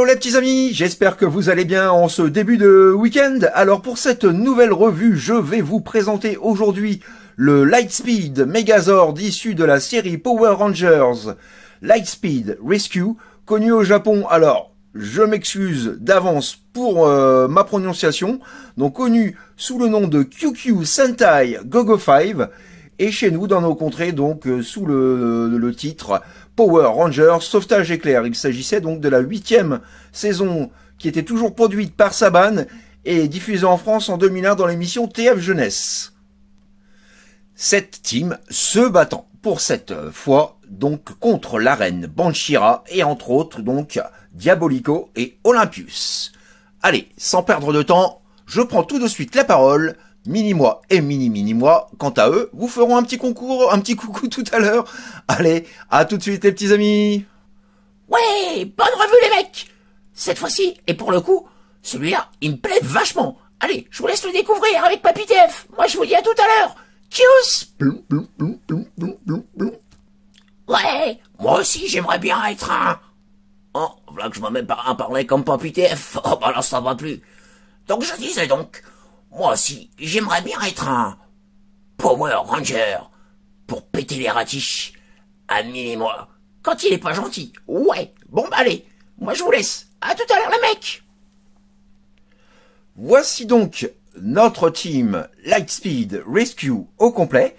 Hello les petits amis, j'espère que vous allez bien en ce début de week-end. Alors pour cette nouvelle revue, je vais vous présenter aujourd'hui le Lightspeed Megazord issu de la série Power Rangers Lightspeed Rescue, connu au Japon. Alors, je m'excuse d'avance pour euh, ma prononciation, donc connu sous le nom de QQ Sentai Gogo 5 et chez nous dans nos contrées donc euh, sous le, le titre Power Rangers Sauvetage éclair. Il s'agissait donc de la huitième saison qui était toujours produite par Saban et diffusée en France en 2001 dans l'émission TF Jeunesse. Cette team se battant pour cette fois donc contre la reine Banshira et entre autres donc Diabolico et Olympius. Allez, sans perdre de temps, je prends tout de suite la parole mini-moi et mini-mini-moi, quant à eux, vous feront un petit concours, un petit coucou tout à l'heure. Allez, à tout de suite les petits amis Ouais, bonne revue les mecs Cette fois-ci, et pour le coup, celui-là, il me plaît vachement. Allez, je vous laisse le découvrir avec Papy Moi, je vous dis à tout à l'heure. Kios Ouais, moi aussi, j'aimerais bien être un... Oh, voilà que je m'en mets par parler comme Papy Oh, bah là, ça va plus. Donc, je disais donc... Moi aussi, j'aimerais bien être un Power Ranger pour péter les ratiches. à et moi, quand il est pas gentil. Ouais, bon bah allez, moi je vous laisse. À tout à l'heure les mecs. Voici donc notre team Lightspeed Rescue au complet.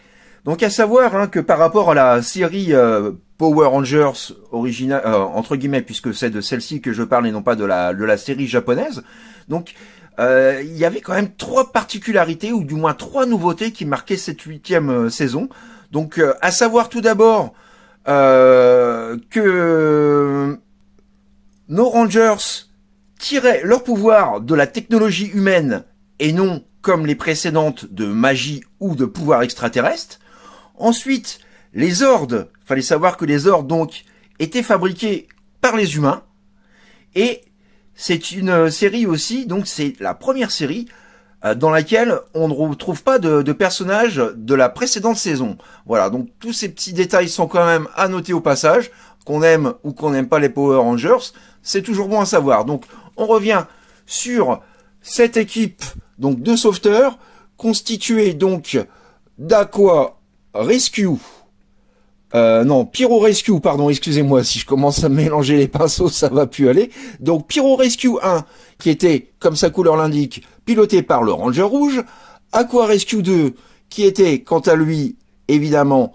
Donc à savoir hein, que par rapport à la série euh, Power Rangers original euh, entre guillemets, puisque c'est de celle-ci que je parle et non pas de la, de la série japonaise. Donc euh, il y avait quand même trois particularités, ou du moins trois nouveautés qui marquaient cette huitième euh, saison. Donc, euh, à savoir tout d'abord que nos Rangers tiraient leur pouvoir de la technologie humaine et non, comme les précédentes, de magie ou de pouvoir extraterrestre. Ensuite, les ordes, fallait savoir que les ordres, donc étaient fabriqués par les humains et c'est une euh, série aussi, donc c'est la première série euh, dans laquelle on ne retrouve pas de, de, personnages de la précédente saison. Voilà, donc tous ces petits détails sont quand même à noter au passage, qu'on aime ou qu'on n'aime pas les Power Rangers, c'est toujours bon à savoir. Donc on revient sur cette équipe donc de sauveteurs, constituée donc d'Aqua Rescue, euh, non, Pyro Rescue, pardon, excusez-moi, si je commence à mélanger les pinceaux, ça va plus aller. Donc Pyro Rescue 1, qui était, comme sa couleur l'indique, piloté par le Ranger Rouge. Aqua Rescue 2, qui était, quant à lui, évidemment,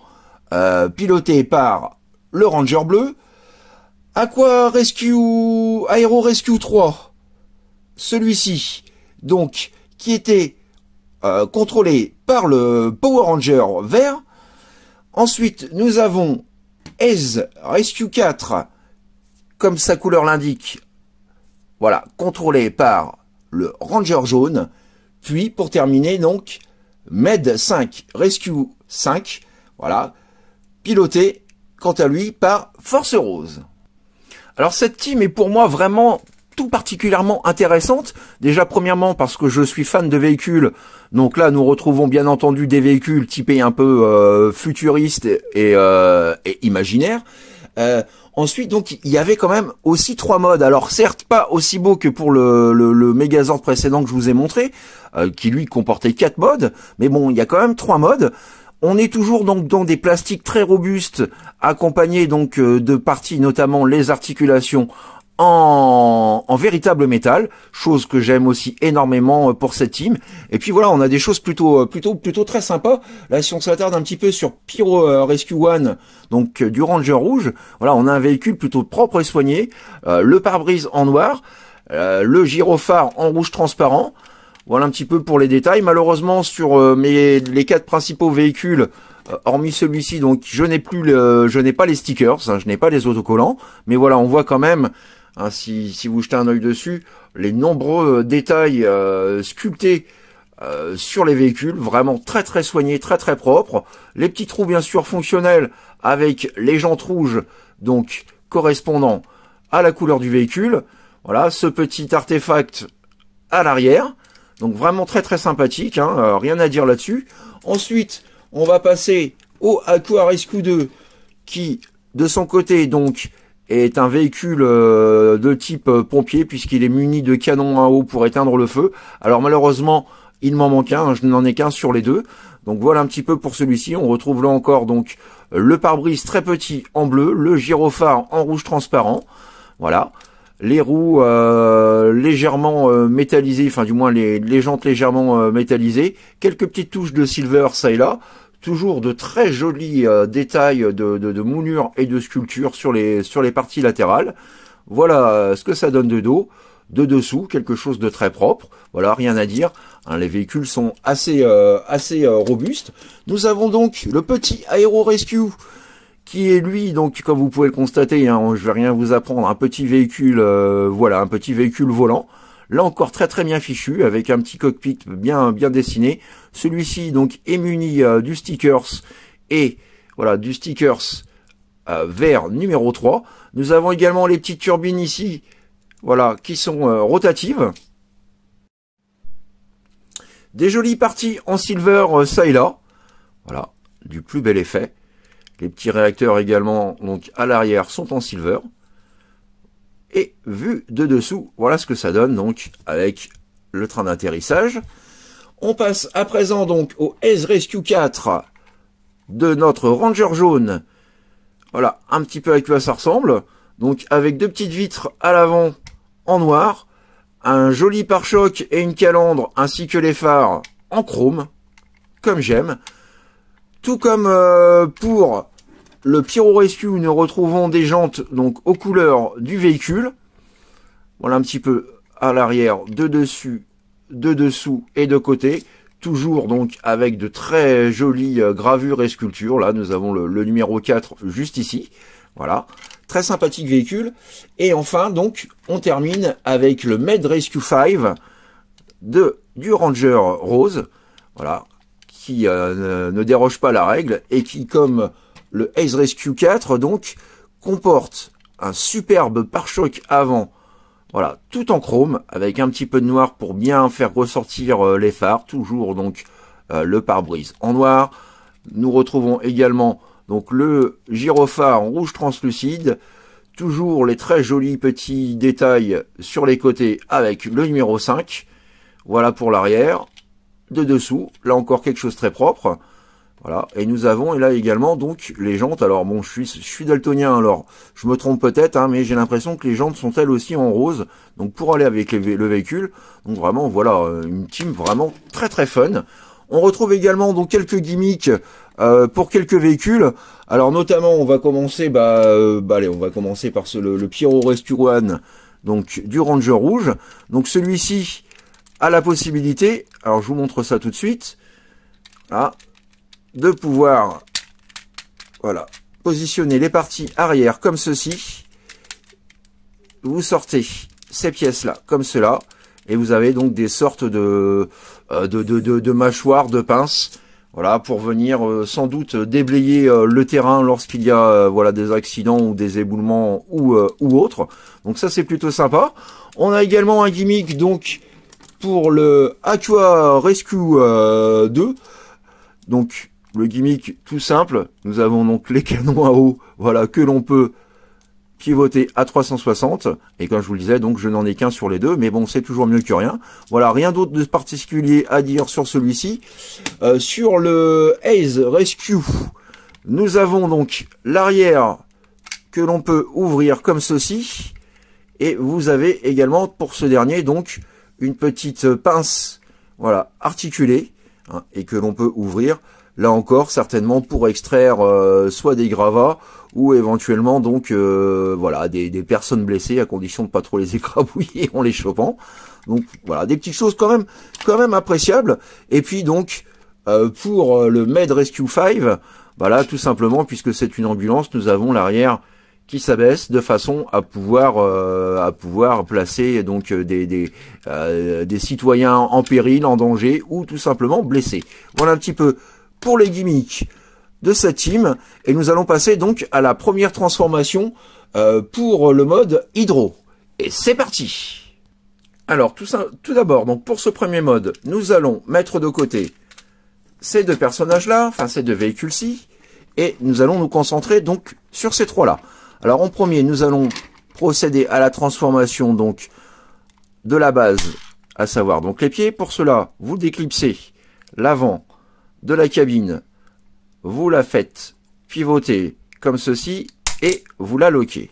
euh, piloté par le Ranger Bleu. Aqua Rescue... Aero Rescue 3, celui-ci, donc, qui était euh, contrôlé par le Power Ranger Vert. Ensuite, nous avons Ez Rescue 4, comme sa couleur l'indique, voilà, contrôlé par le Ranger jaune. Puis, pour terminer, donc, Med 5 Rescue 5, voilà, piloté, quant à lui, par Force Rose. Alors cette team est pour moi vraiment tout particulièrement intéressante. Déjà, premièrement, parce que je suis fan de véhicules. Donc là, nous retrouvons bien entendu des véhicules typés un peu euh, futuristes et, euh, imaginaires. Euh, ensuite, donc, il y avait quand même aussi trois modes. Alors, certes, pas aussi beau que pour le, le, le Megazord précédent que je vous ai montré, qui lui comportait quatre modes. Mais bon, il y a quand même trois modes. On est toujours donc dans des plastiques très robustes, accompagnés donc de parties, notamment les articulations, en, véritable métal, chose que j'aime aussi énormément euh, pour cette team. Et puis voilà, on a des choses plutôt euh, plutôt plutôt très sympas. Là, si on s'attarde un petit peu sur Pyro euh, Rescue One, donc du Ranger rouge, voilà, on a un véhicule plutôt propre et soigné, le pare-brise en noir, le gyrophare en rouge transparent. Voilà un petit peu pour les détails. Malheureusement, sur mes les quatre principaux véhicules, hormis celui-ci, donc je n'ai plus, le, je n'ai pas les stickers, hein, je n'ai pas les autocollants, mais voilà, on voit quand même Hein, si, vous jetez un œil dessus, les nombreux euh, détails euh, sculptés euh, sur les véhicules, vraiment très très soignés, très très propres. Les petits trous bien sûr fonctionnels avec les jantes rouges, donc correspondant à la couleur du véhicule. Voilà, ce petit artefact à l'arrière. Donc vraiment très très sympathique, hein, rien à dire là-dessus. Ensuite, on va passer au Aqua 2 qui, de son côté, donc, est un véhicule euh, de type euh, pompier puisqu'il est muni de canons à eau pour éteindre le feu. Alors malheureusement, il m'en manque un, je n'en ai qu'un sur les deux. Donc voilà un petit peu pour celui-ci. On retrouve là encore donc le pare-brise très petit en bleu, le gyrophare en rouge transparent. Voilà. Les roues euh, légèrement métallisées, enfin du moins les, jantes légèrement métallisées, quelques petites touches de silver ça et là, toujours de très jolis euh, détails de, de, et de sculptures sur les, sur les parties latérales. Voilà euh, ce que ça donne de dos. De dessous, quelque chose de très propre. Voilà, rien à dire. Hein, les véhicules sont assez, euh, assez robustes. Nous avons donc le petit Aero Rescue qui est lui, donc comme vous pouvez le constater, je hein, je vais rien vous apprendre, un petit véhicule, voilà, un petit véhicule volant Là encore très très bien fichu, avec un petit cockpit bien bien dessiné. Celui-ci donc est muni euh, du stickers et voilà du stickers euh, vert numéro 3. Nous avons également les petites turbines ici, voilà, qui sont euh, rotatives. Des jolies parties en silver ça et là. Voilà, du plus bel effet. Les petits réacteurs également donc à l'arrière sont en silver. Et vu de dessous, voilà ce que ça donne donc avec le train d'atterrissage. On passe à présent donc au S-Rescue 4 de notre Ranger jaune. Voilà, un petit peu à quoi ça ressemble. Donc avec deux petites vitres à l'avant en noir, un joli pare-choc et une calandre ainsi que les phares en chrome, comme j'aime. Tout comme euh, pour le Pyro Rescue, nous retrouvons des jantes donc aux couleurs du véhicule. Voilà un petit peu à l'arrière, de dessus, de dessous et de côté. Toujours donc avec de très jolies euh, gravures et sculptures. Là, nous avons le, numéro 4 juste ici. Voilà. Très sympathique véhicule. Et enfin, donc, on termine avec le Med Rescue 5 de, du Ranger Rose. Voilà. Qui euh, ne déroge pas la règle et qui, comme le Ace Rescue 4, donc, comporte un superbe pare-choc avant, voilà, tout en chrome, avec un petit peu de noir pour bien faire ressortir euh, les phares, toujours donc euh, le pare-brise en noir. Nous retrouvons également donc le gyrophare en rouge translucide, toujours les très jolis petits détails sur les côtés avec le numéro 5. Voilà pour l'arrière. De dessous, là encore quelque chose de très propre. Voilà. Et nous avons, et là également, donc, les jantes. Alors bon, je suis, je suis daltonien, alors je me trompe peut-être, hein, mais j'ai l'impression que les jantes sont elles aussi en rose. Donc pour aller avec le véhicule. Donc vraiment, voilà, euh, une team vraiment très très fun. On retrouve également donc quelques gimmicks euh, pour quelques véhicules. Alors notamment, on va commencer, bah, euh, bah allez, on va commencer par le, le Piero donc du Ranger rouge. Donc celui-ci a la possibilité. Alors je vous montre ça tout de suite. Là, ah, de pouvoir voilà, positionner les parties arrière comme ceci. Vous sortez ces pièces-là comme cela. Et vous avez donc des sortes de, euh, de, de, de, mâchoires, de pinces voilà, pour venir euh, sans doute déblayer euh, le terrain lorsqu'il y a voilà des accidents ou des éboulements ou ou autre. Donc ça c'est plutôt sympa. On a également un gimmick donc pour le Aqua Rescue 2. Donc le gimmick tout simple, nous avons donc les canons à eau, voilà, que l'on peut pivoter à 360. Et comme je vous le disais, donc je n'en ai qu'un sur les deux, mais bon, c'est toujours mieux que rien. Voilà, rien d'autre de particulier à dire sur celui-ci. Euh, sur le Haze Rescue, nous avons donc l'arrière que l'on peut ouvrir comme ceci. Et vous avez également pour ce dernier donc une petite pince voilà, articulée hein, et que l'on peut ouvrir là encore certainement pour extraire euh, soit des gravats ou éventuellement donc euh, voilà des, personnes blessées à condition de pas trop les écrabouiller en les chopant. Donc voilà des petites choses quand même quand même appréciables. Et puis donc euh, pour le Med Rescue 5, voilà bah tout simplement puisque c'est une ambulance, nous avons l'arrière qui s'abaisse de façon à pouvoir à pouvoir placer donc des des, des citoyens en péril, en danger ou tout simplement blessés. Voilà un petit peu pour les gimmicks de cette team. Et nous allons passer donc à la première transformation euh, pour le mode Hydro. Et c'est parti Alors tout, ça, tout d'abord, donc pour ce premier mode, nous allons mettre de côté ces deux personnages-là, enfin ces deux véhicules-ci, et nous allons nous concentrer donc sur ces trois-là. Alors en premier, nous allons procéder à la transformation donc de la base, à savoir donc les pieds. Pour cela, vous déclipsez l'avant de la cabine. Vous la faites pivoter comme ceci et vous la loquez.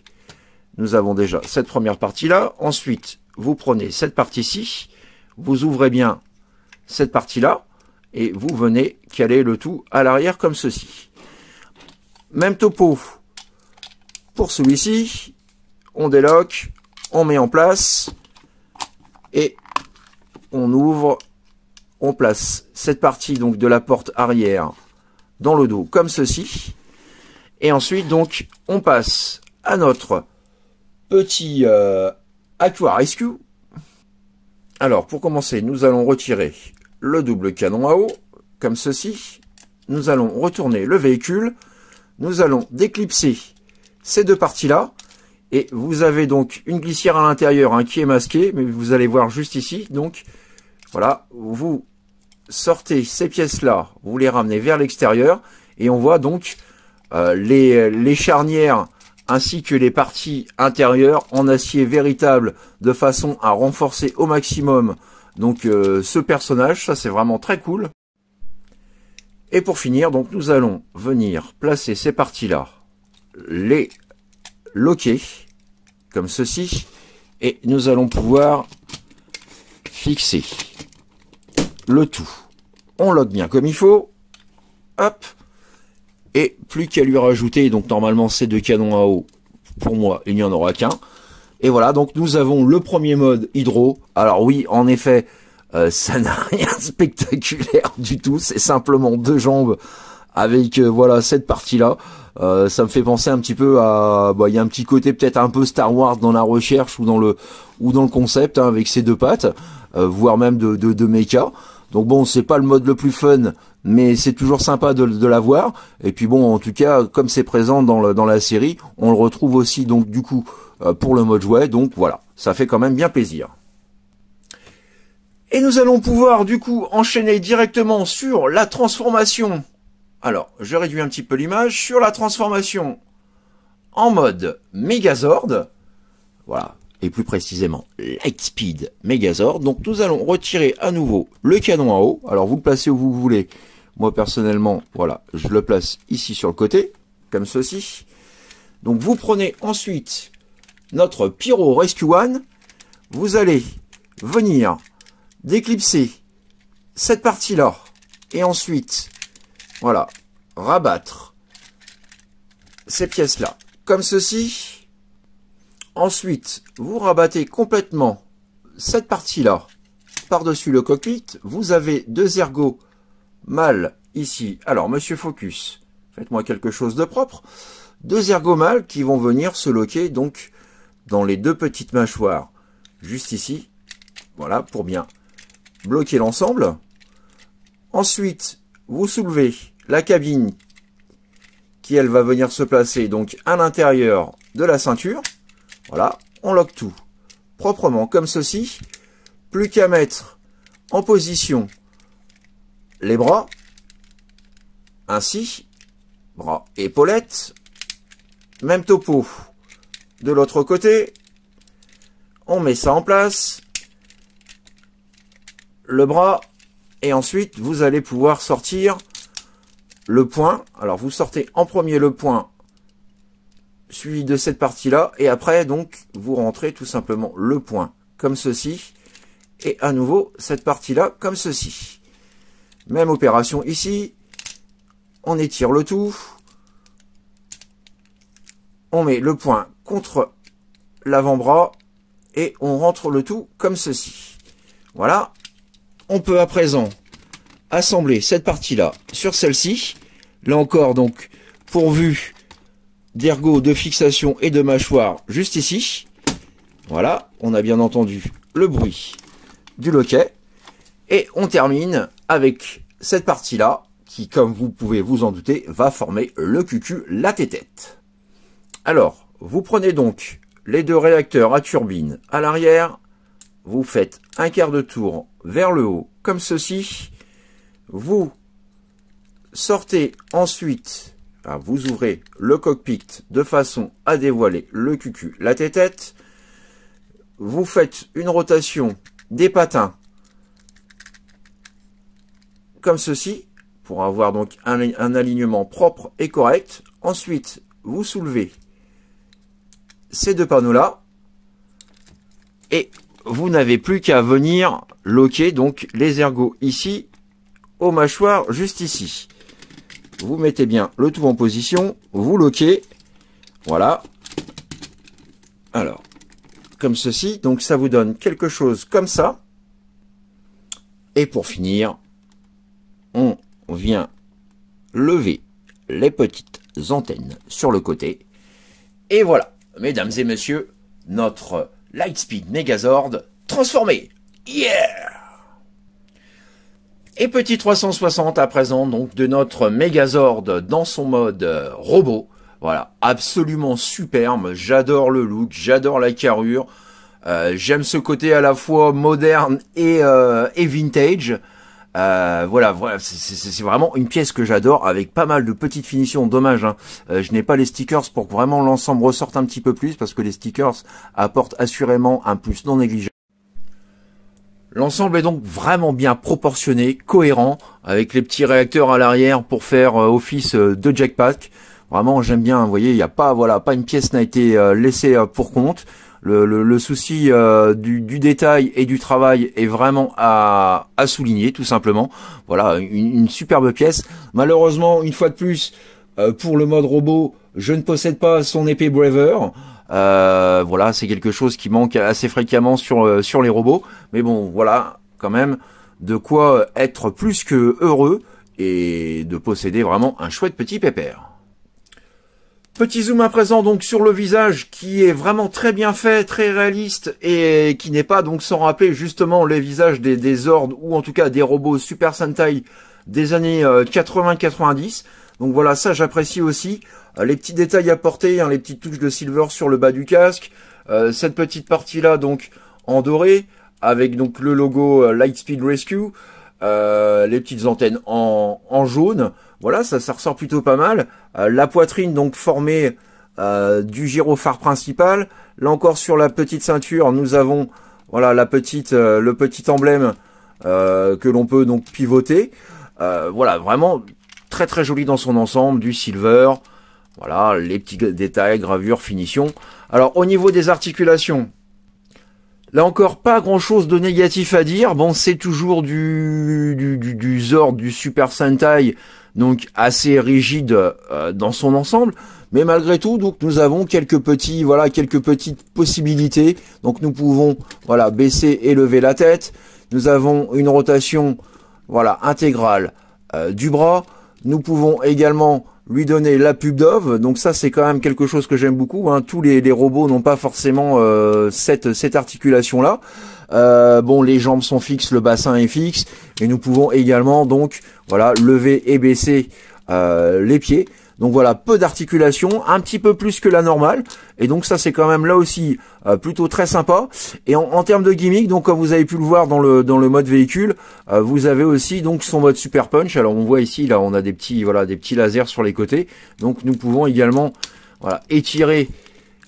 Nous avons déjà cette première partie-là. Ensuite, vous prenez cette partie-ci, vous ouvrez bien cette partie-là et vous venez caler le tout à l'arrière comme ceci. Même topo pour celui-ci. On déloque, on met en place et on ouvre on place cette partie donc de la porte arrière dans le dos comme ceci. Et ensuite donc on passe à notre petit euh, Aqua Rescue. Alors pour commencer nous allons retirer le double canon à eau comme ceci. Nous allons retourner le véhicule. Nous allons déclipser ces deux parties là. Et vous avez donc une glissière à l'intérieur un hein, qui est masquée, mais vous allez voir juste ici. Donc voilà, vous sortez ces pièces-là, vous les ramenez vers l'extérieur, et on voit donc euh, les, charnières ainsi que les parties intérieures en acier véritable de façon à renforcer au maximum donc euh, ce personnage, ça c'est vraiment très cool. Et pour finir, donc nous allons venir placer ces parties-là, les loquer comme ceci, et nous allons pouvoir fixer le tout on log bien comme il faut, hop, et plus qu'à lui rajouter, donc normalement ces deux canons à eau, pour moi, il n'y en aura qu'un. Et voilà, donc nous avons le premier mode hydro. Alors oui, en effet, euh, ça n'a rien de spectaculaire du tout, c'est simplement deux jambes avec euh, voilà cette partie-là. Euh, ça me fait penser un petit peu à, bah, il y a un petit côté peut-être un peu Star Wars dans la recherche ou dans le ou dans le concept hein, avec ces deux pattes, voire même de de, de méca. Donc bon, c'est pas le mode le plus fun, mais c'est toujours sympa de, l'avoir. Et puis bon, en tout cas, comme c'est présent dans, dans la série, on le retrouve aussi donc du coup euh, pour le mode jouet. Donc voilà, ça fait quand même bien plaisir. Et nous allons pouvoir du coup enchaîner directement sur la transformation. Alors, je réduis un petit peu l'image sur la transformation en mode Megazord. Voilà, et plus précisément Lightspeed Megazord. Donc nous allons retirer à nouveau le canon en haut. Alors vous le placez où vous voulez. Moi personnellement, voilà, je le place ici sur le côté, comme ceci. Donc vous prenez ensuite notre Pyro Rescue One. Vous allez venir déclipser cette partie-là. Et ensuite, voilà, rabattre ces pièces-là, comme ceci. Ensuite, vous rabattez complètement cette partie-là par-dessus le cockpit. Vous avez deux ergots mâles ici. Alors, monsieur Focus, faites-moi quelque chose de propre. Deux ergots mâles qui vont venir se loquer donc dans les deux petites mâchoires. Juste ici. Voilà, pour bien bloquer l'ensemble. Ensuite, vous soulevez la cabine qui, elle, va venir se placer donc à l'intérieur de la ceinture. Voilà, on lock tout proprement comme ceci. Plus qu'à mettre en position les bras, ainsi, bras, épaulettes, même topo de l'autre côté. On met ça en place, le bras, et ensuite vous allez pouvoir sortir le point. Alors vous sortez en premier le point suivi de cette partie-là, et après, donc, vous rentrez tout simplement le point comme ceci, et à nouveau cette partie-là comme ceci. Même opération ici, on étire le tout, on met le point contre l'avant-bras, et on rentre le tout comme ceci. Voilà, on peut à présent assembler cette partie-là sur celle-ci. Là encore, donc, pourvu d'ergot, de fixation et de mâchoire juste ici. Voilà, on a bien entendu le bruit du loquet. Et on termine avec cette partie-là, qui, comme vous pouvez vous en douter, va former le cucu, la tête. Alors, vous prenez donc les deux réacteurs à turbine à l'arrière, vous faites un quart de tour vers le haut, comme ceci. Vous sortez ensuite ah, vous ouvrez le cockpit de façon à dévoiler le cucu, la tête-tête. Vous faites une rotation des patins comme ceci pour avoir donc un, alignement propre et correct. Ensuite, vous soulevez ces deux panneaux-là et vous n'avez plus qu'à venir loquer donc les ergots ici aux mâchoires juste ici vous mettez bien le tout en position, vous loquez, voilà. Alors, comme ceci, donc ça vous donne quelque chose comme ça. Et pour finir, on vient lever les petites antennes sur le côté. Et voilà, mesdames et messieurs, notre Lightspeed Megazord transformé. Yeah et petit 360 à présent, donc, de notre Megazord dans son mode euh, robot. Voilà, absolument superbe. J'adore le look, j'adore la carrure. Euh, j'aime ce côté à la fois moderne et, euh, et vintage. voilà, voilà c'est vraiment une pièce que j'adore avec pas mal de petites finitions. Dommage, hein. je n'ai pas les stickers pour que vraiment l'ensemble ressorte un petit peu plus parce que les stickers apportent assurément un plus non négligeable. L'ensemble est donc vraiment bien proportionné, cohérent, avec les petits réacteurs à l'arrière pour faire euh, office euh, de jackpack. Vraiment, j'aime bien. Vous voyez, il n'y a pas, voilà, pas une pièce n'a été euh, laissée pour compte. Le, souci du, détail et du travail est vraiment à, souligner, tout simplement. Voilà, une, une, superbe pièce. Malheureusement, une fois de plus, pour le mode robot, je ne possède pas son épée Braver. Euh, voilà, c'est quelque chose qui manque assez fréquemment sur, euh, sur les robots. Mais bon, voilà, quand même, de quoi euh, être plus que heureux et de posséder vraiment un chouette petit pépère. Petit zoom à présent donc sur le visage qui est vraiment très bien fait, très réaliste et qui n'est pas donc sans rappeler justement les visages des, des ou en tout cas des robots Super Sentai des années 80-90. Donc voilà, ça j'apprécie aussi. Euh, les petits détails apportés, hein, les petites touches de silver sur le bas du casque. Euh, cette petite partie-là, donc, en doré, avec donc le logo euh, Lightspeed Rescue. les petites antennes en, en, jaune. Voilà, ça, ça ressort plutôt pas mal. la poitrine donc formée du gyrophare principal. Là encore sur la petite ceinture, nous avons voilà la petite le petit emblème que l'on peut donc pivoter. voilà, vraiment très très joli dans son ensemble, du silver, voilà, les petits détails, gravures, finition. Alors au niveau des articulations, là encore pas grand chose de négatif à dire, bon c'est toujours du, du, du, du Zord, du Super Sentai, donc assez rigide euh, dans son ensemble, mais malgré tout, donc nous avons quelques petits, voilà, quelques petites possibilités. Donc nous pouvons, voilà, baisser et lever la tête. Nous avons une rotation, voilà, intégrale euh, du bras. Nous pouvons également lui donner la pub Dove. Donc ça, c'est quand même quelque chose que j'aime beaucoup. Hein. Tous les, robots n'ont pas forcément euh, cette, articulation-là. Euh, bon, les jambes sont fixes, le bassin est fixe, et nous pouvons également donc voilà lever et baisser euh, les pieds. Donc voilà, peu d'articulation, un petit peu plus que la normale. Et donc ça, c'est quand même là aussi euh, plutôt très sympa. Et en, termes de gimmick, donc comme vous avez pu le voir dans le dans le mode véhicule, euh, vous avez aussi donc son mode super punch. Alors on voit ici, là, on a des petits voilà des petits lasers sur les côtés. Donc nous pouvons également voilà étirer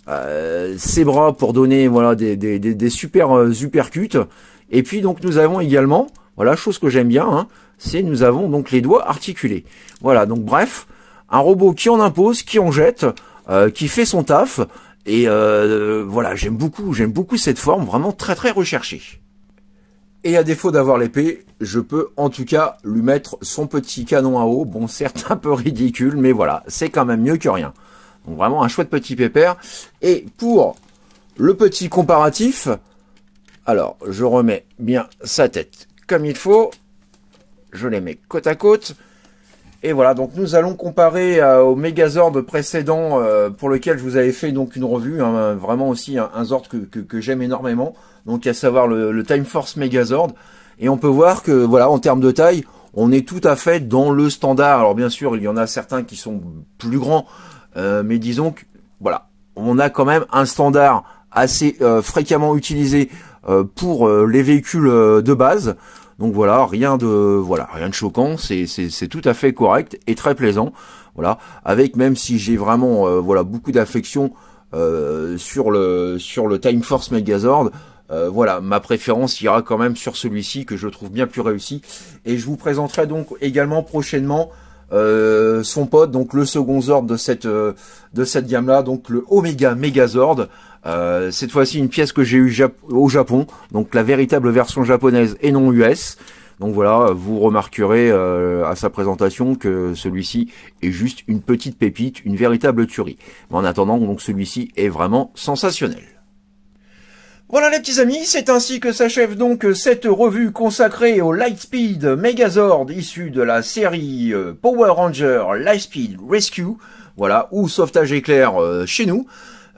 euh, ses bras pour donner voilà des, des, des, super euh, Et puis donc nous avons également, voilà chose que j'aime bien, hein, c'est nous avons donc les doigts articulés. Voilà donc bref, un robot qui en impose, qui en jette, euh, qui fait son taf. Et euh, voilà, j'aime beaucoup, j'aime beaucoup cette forme, vraiment très très recherchée. Et à défaut d'avoir l'épée, je peux en tout cas lui mettre son petit canon à eau. Bon, certes un peu ridicule, mais voilà, c'est quand même mieux que rien. Donc vraiment un chouette petit pépère. Et pour le petit comparatif, alors je remets bien sa tête comme il faut. Je les mets côte à côte. Et voilà, donc nous allons comparer euh, au Megazord précédent euh, pour lequel je vous avais fait donc une revue, hein, vraiment aussi un, Zord que, j'aime énormément, donc à savoir le, Time Force Megazord. Et on peut voir que voilà, en termes de taille, on est tout à fait dans le standard. Alors bien sûr, il y en a certains qui sont plus grands, euh, mais disons que voilà, on a quand même un standard assez fréquemment utilisé pour les véhicules de base. Donc voilà, rien de voilà, rien de choquant, c'est tout à fait correct et très plaisant. Voilà, avec même si j'ai vraiment euh, voilà beaucoup d'affection euh, sur le sur le Time Force Megazord. Euh, voilà, ma préférence ira quand même sur celui-ci que je trouve bien plus réussi. Et je vous présenterai donc également prochainement son pote, donc le second Zord de cette de cette gamme-là, donc le Omega Megazord. Euh, cette fois-ci, une pièce que j'ai eue au Japon, donc la véritable version japonaise et non US. Donc voilà, vous remarquerez euh, à sa présentation que celui-ci est juste une petite pépite, une véritable tuerie. Mais en attendant, donc celui-ci est vraiment sensationnel. Voilà les petits amis, c'est ainsi que s'achève donc cette revue consacrée au Lightspeed Megazord issu de la série euh, Power Ranger Lightspeed Rescue, voilà, ou sauvetage éclair chez nous.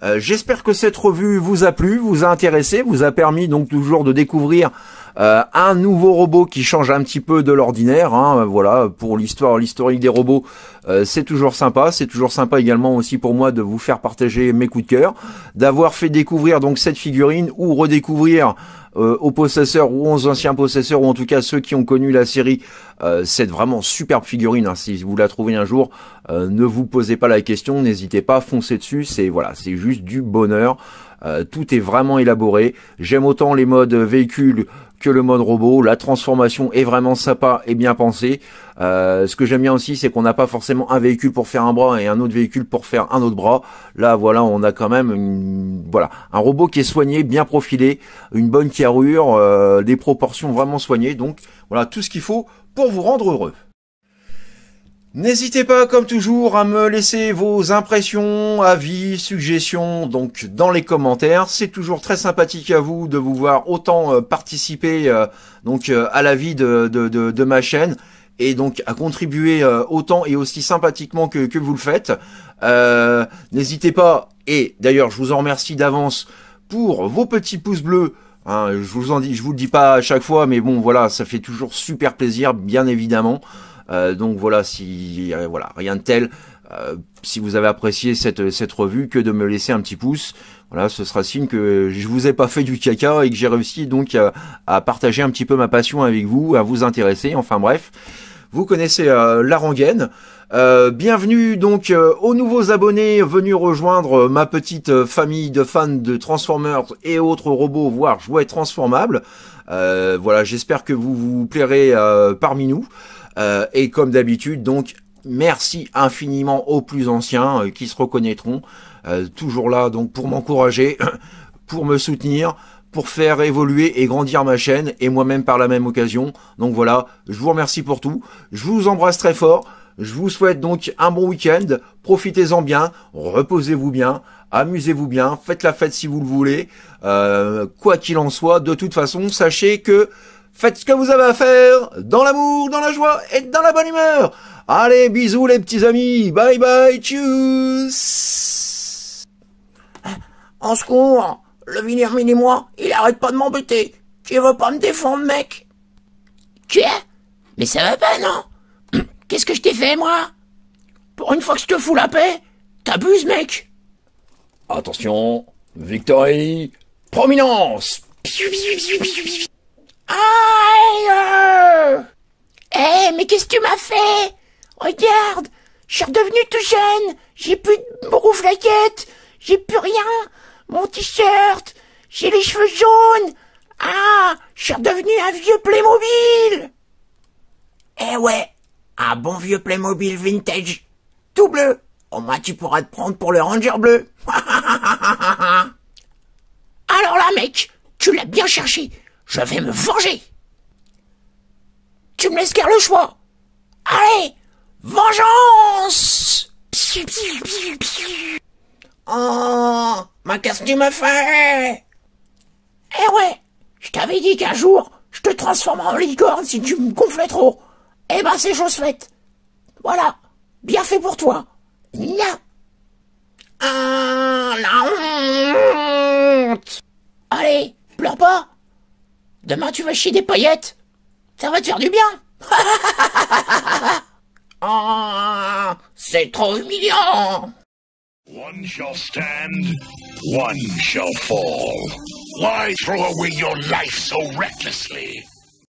Euh, j'espère que cette revue vous a plu, vous a intéressé, vous a permis donc toujours de découvrir euh, un nouveau robot qui change un petit peu de l'ordinaire. Hein, voilà, pour l'histoire, l'historique des robots, euh, c'est toujours sympa. C'est toujours sympa également aussi pour moi de vous faire partager mes coups de cœur, d'avoir fait découvrir donc cette figurine ou redécouvrir euh, aux possesseurs ou aux anciens possesseurs ou en tout cas ceux qui ont connu la série cette vraiment superbe figurine hein, si vous la trouvez un jour ne vous posez pas la question n'hésitez pas foncez dessus c'est voilà c'est juste du bonheur tout est vraiment élaboré j'aime autant les modes véhicules que le mode robot. La transformation est vraiment sympa et bien pensée. Euh, ce que j'aime bien aussi, c'est qu'on n'a pas forcément un véhicule pour faire un bras et un autre véhicule pour faire un autre bras. Là, voilà, on a quand même voilà un robot qui est soigné, bien profilé, une bonne carrure, euh, des proportions vraiment soignées. Donc voilà tout ce qu'il faut pour vous rendre heureux. N'hésitez pas, comme toujours, à me laisser vos impressions, avis, suggestions, donc dans les commentaires. C'est toujours très sympathique à vous de vous voir autant euh, participer euh, donc euh, à la vie de, de, de, ma chaîne et donc à contribuer autant et aussi sympathiquement que, que vous le faites. N'hésitez pas, et d'ailleurs je vous en remercie d'avance pour vos petits pouces bleus. Hein, je vous en dis, je vous le dis pas à chaque fois, mais bon voilà, ça fait toujours super plaisir, bien évidemment. Euh, donc voilà, si euh, voilà, rien de tel. Euh, si vous avez apprécié cette, cette revue, que de me laisser un petit pouce. Voilà, ce sera signe que je vous ai pas fait du caca et que j'ai réussi donc à, partager un petit peu ma passion avec vous, à vous intéresser. Enfin bref, vous connaissez euh, la rengaine. bienvenue donc aux nouveaux abonnés venus rejoindre ma petite famille de fans de Transformers et autres robots, voire jouets transformables. voilà, j'espère que vous vous plairez parmi nous. Euh, et comme d'habitude, donc merci infiniment aux plus anciens euh, qui se reconnaîtront. Euh, toujours là donc pour m'encourager, pour me soutenir, pour faire évoluer et grandir ma chaîne et moi-même par la même occasion. Donc voilà, je vous remercie pour tout. Je vous embrasse très fort. Je vous souhaite donc un bon week-end. Profitez-en bien, reposez-vous bien, amusez-vous bien, faites la fête si vous le voulez. quoi qu'il en soit, de toute façon, sachez que Faites ce que vous avez à faire, dans l'amour, dans la joie et dans la bonne humeur. Allez, bisous les petits amis, bye bye, tchuss En secours, le Villermine et moi, il arrête pas de m'embêter. Tu veux pas me défendre, mec Quoi Mais ça va pas, non Qu'est-ce que je t'ai fait, moi Pour une fois que je te fous la paix, t'abuses, mec Attention, Victory, prominence Aïe euh. Eh, mais qu'est-ce que tu m'as fait Regarde Je suis redevenu tout jeune J'ai plus de flaquette, J'ai plus rien Mon t-shirt J'ai les cheveux jaunes Ah Je suis redevenu un vieux Playmobil Eh ouais Un bon vieux Playmobil vintage Tout bleu Au moins tu pourras te prendre pour le Ranger bleu Alors là mec Tu l'as bien cherché je vais me venger Tu me laisses guère le choix Allez Vengeance Oh Ma casse tu me fais Eh ouais Je t'avais dit qu'un jour, je te transformerai en licorne si tu me gonflais trop Eh ben c'est chose faite Voilà Bien fait pour toi Nia Ah la honte Allez, pleure pas Demain, tu vas chier des paillettes. Ça va te faire du bien. oh, c'est trop humiliant. One shall stand, one shall fall. Why throw away your life so recklessly?